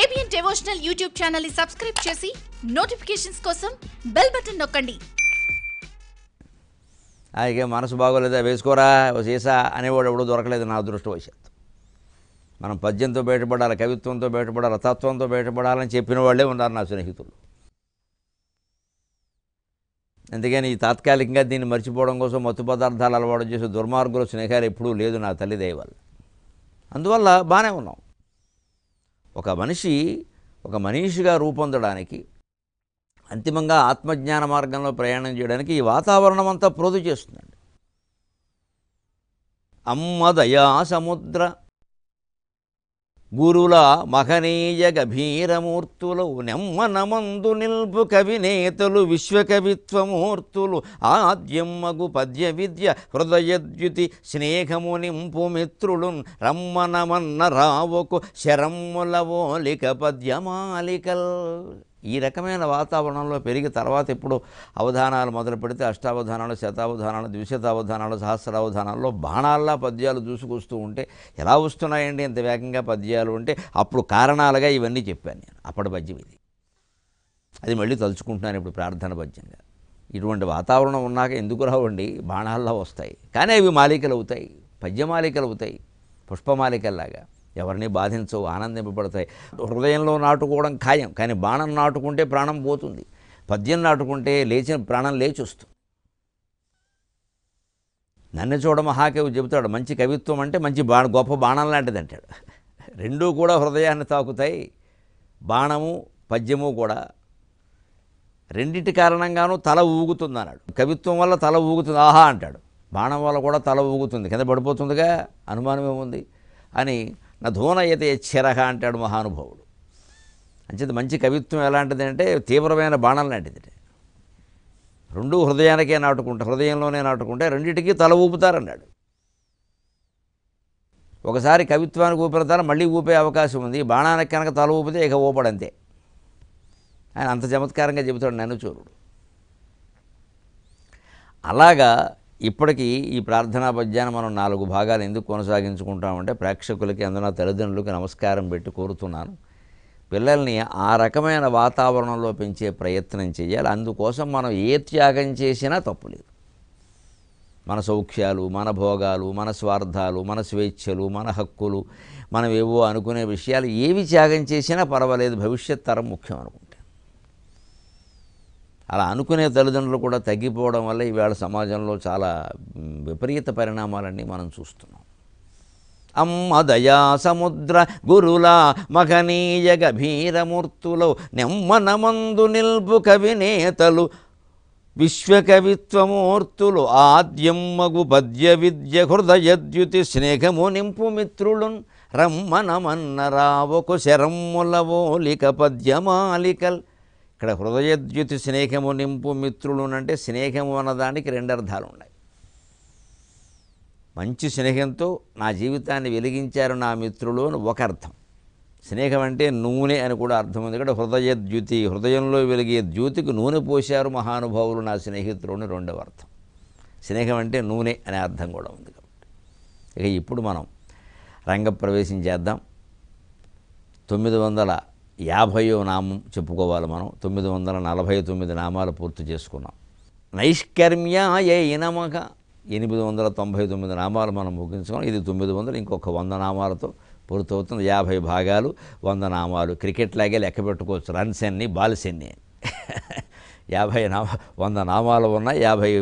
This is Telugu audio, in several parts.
ఏబిఎన్ డెవోషనల్ యూట్యూబ్ ఛానల్ ని సబ్స్క్రైబ్ చేసి నోటిఫికేషన్స్ కోసం బెల్ బటన్ నొక్కండి ఇక మనసు బాగోలేదా వేసుకోరా చేసా అనేవాడు ఎవడూ దొరకలేదు నా అదృష్టవశాత్తు మనం పద్యంతో బయటపడాలి కవిత్వంతో బయటపడాలి తత్వంతో బయటపడాలని చెప్పిన వాళ్ళే ఉన్నారు నా స్నేహితులు అందుకని ఈ తాత్కాలికంగా దీన్ని మర్చిపోవడం కోసం మత్తు పదార్థాలు అలవాటు చేసే దుర్మార్గుల స్నేహాలు ఎప్పుడూ లేదు నా తల్లిదయ వాళ్ళు అందువల్ల బాగానే ఉన్నాం ఒక మనిషి ఒక మనిషిగా రూపొందడానికి అంతిమంగా ఆత్మజ్ఞాన మార్గంలో ప్రయాణం చేయడానికి ఈ వాతావరణం అంతా ప్రోదు చేస్తుందండి అమ్మదయా సముద్ర గురుల మహనీయ గభీరమూర్తులు నెమ్మనమందు నిల్పు కవినేతలు విశ్వకవిత్వమూర్తులు ఆద్యమ్మగు పద్య విద్య హృదయద్యుతి స్నేహము నింపు మిత్రులు రమ్మనమన్న రావుకు శరమ్ములవోలిక పద్యమాలికల్ ఈ రకమైన వాతావరణంలో పెరిగి తర్వాత ఎప్పుడు అవధానాలు మొదలు పెడితే అష్టావధానాలు శతావధానాలు ద్విశతావధానాలు సహస్రావధానాల్లో బాణాల్లా పద్యాలు దూసుకొస్తూ ఉంటే ఎలా వస్తున్నాయండి ఇంత వేగంగా పద్యాలు ఉంటే అప్పుడు కారణాలుగా ఇవన్నీ చెప్పాను నేను అప్పటి పద్యం ఇది అది మళ్ళీ తలుచుకుంటున్నాను ఇప్పుడు ప్రార్థన పద్యంగా ఇటువంటి వాతావరణం ఉన్నాక ఎందుకు రావండి బాణాల్లో వస్తాయి కానీ అవి మాలికలు అవుతాయి పద్యమాలికలు అవుతాయి పుష్పమాలికల్లాగా ఎవరిని బాధించవు ఆనందింపబడతాయి హృదయంలో నాటుకోవడం ఖాయం కానీ బాణం నాటుకుంటే ప్రాణం పోతుంది పద్యం నాటుకుంటే లేచిన ప్రాణం లేచి వస్తుంది నన్ను చూడ మహాకవి చెబుతాడు మంచి కవిత్వం అంటే మంచి బాణ గొప్ప బాణం లాంటిది అంటాడు రెండూ కూడా హృదయాన్ని తాకుతాయి బాణము పద్యము కూడా రెండింటి కారణంగానూ తల ఊగుతుంది అన్నాడు కవిత్వం వల్ల తల ఊగుతుంది ఆహా అంటాడు బాణం వల్ల కూడా తల ఊగుతుంది కింద పడిపోతుందిగా అనుమానం ఏముంది అని నధూనయతే చిరహ అంటాడు మహానుభావుడు అంచేత మంచి కవిత్వం ఎలాంటిది అంటే తీవ్రమైన బాణం లాంటిది రెండు హృదయానికే నాటుకుంటా హృదయంలోనే నాటుకుంటే రెండింటికి తల ఊపుతారన్నాడు ఒకసారి కవిత్వానికి ఊపిన మళ్ళీ ఊపే అవకాశం ఉంది బాణానికి కనుక తల ఊపితే ఇక ఊపడంతే ఆయన అంత చమత్కారంగా చెబుతాడు నన్ను చూరుడు అలాగా ఇప్పటికీ ఈ ప్రార్థనా పద్యాన్ని మనం నాలుగు భాగాలు ఎందుకు కొనసాగించుకుంటామంటే ప్రేక్షకులకి అందున తల్లిదండ్రులకి నమస్కారం పెట్టి కోరుతున్నాను పిల్లల్ని ఆ రకమైన వాతావరణంలో పెంచే ప్రయత్నం చేయాలి అందుకోసం మనం ఏ త్యాగం చేసినా తప్పులేదు మన సౌఖ్యాలు మన భోగాలు మన స్వార్థాలు మన స్వేచ్ఛలు మన హక్కులు మనం ఏవో అనుకునే విషయాలు ఏవి త్యాగం చేసినా పర్వాలేదు భవిష్యత్ తరం ముఖ్యం అనుకుంటాం అలా అనుకునే తల్లిదండ్రులు కూడా తగ్గిపోవడం వల్ల ఈవేళ సమాజంలో చాలా విపరీత పరిణామాలన్నీ మనం చూస్తున్నాం అమ్మ దయా సముద్ర గురుల మగనీయ గభీరమూర్తులు నెమ్మనమందు నిల్పు కవినేతలు విశ్వకవిత్వమూర్తులు మగు పద్య విద్య హృదయద్యుతి స్నేహము నింపు మిత్రులున్ రమ్మనమన్నరావకు శరమ్ములవోలిక పద్యమాలికల్ ఇక్కడ హృదయ జ్యోతి స్నేహము నింపు మిత్రులు అంటే స్నేహము అన్నదానికి రెండు అర్థాలు ఉన్నాయి మంచి స్నేహంతో నా జీవితాన్ని వెలిగించారు నా మిత్రులు అని ఒక అర్థం స్నేహం అంటే నూనె అని కూడా అర్థం ఉంది ఇక్కడ హృదయ ద్యుతి హృదయంలో వెలిగే ద్యుతికి నూనె పోశారు మహానుభావులు నా స్నేహితులు రెండవ అర్థం స్నేహం అంటే నూనె అనే అర్థం కూడా ఉంది కాబట్టి ఇక ఇప్పుడు మనం రంగప్రవేశం చేద్దాం తొమ్మిది వందల యాభయో నామం చెప్పుకోవాలి మనం తొమ్మిది వందల నలభై తొమ్మిది నామాలు పూర్తి చేసుకున్నాం నైష్కర్మ్య ఏ ఇనమక ఎనిమిది వందల తొంభై తొమ్మిది నామాలు మనం ముగించుకున్నాం ఇది తొమ్మిది వందలు ఇంకొక వంద నామాలతో పూర్తవుతుంది యాభై భాగాలు వంద నామాలు క్రికెట్ లాగే లెక్క పెట్టుకోవచ్చు రన్స్ ఎన్ని బాల్స్ ఎన్ని యాభై నామ వంద నామాలు ఉన్నాయి యాభై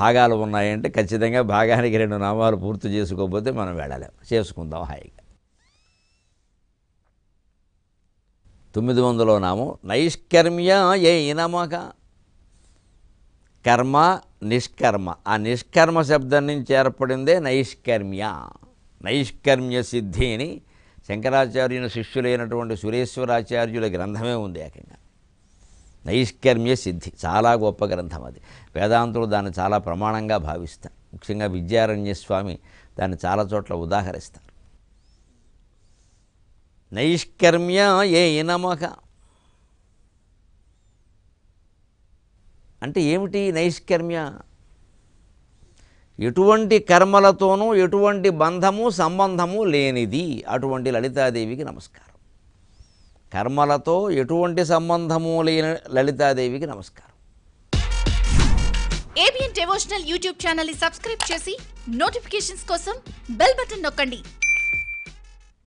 భాగాలు ఉన్నాయంటే ఖచ్చితంగా భాగానికి రెండు నామాలు పూర్తి చేసుకోకపోతే మనం వెళ్ళలేము చేసుకుందాం హాయిగా తొమ్మిది వందలో నాము ఏ ఇనమక కర్మ నిష్కర్మ ఆ నిష్కర్మ శబ్దం నుంచి ఏర్పడిందే నైష్కర్మ్య నైష్కర్మ్య సిద్ధి అని శంకరాచార్యుని శిష్యులైనటువంటి సురేశ్వరాచార్యుల గ్రంథమే ఉంది ఏకంగా నైష్కర్మ్య సిద్ధి చాలా గొప్ప గ్రంథం అది వేదాంతులు దాన్ని చాలా ప్రమాణంగా భావిస్తారు ముఖ్యంగా విద్యారణ్య స్వామి దాన్ని చాలా చోట్ల ఉదాహరిస్తారు నైష్కర్మ్య ఏ నమక అంటే ఏమిటి నైష్కర్మ్య ఎటువంటి కర్మలతోనూ ఎటువంటి బంధము సంబంధము లేనిది అటువంటి లలితాదేవికి నమస్కారం కర్మలతో ఎటువంటి సంబంధము లేని లలితాదేవికి నమస్కారం ఏబిఎన్ డెవోషనల్ యూట్యూబ్ ఛానల్ని సబ్స్క్రైబ్ చేసి నోటిఫికేషన్స్ కోసం బెల్ బటన్ నొక్కండి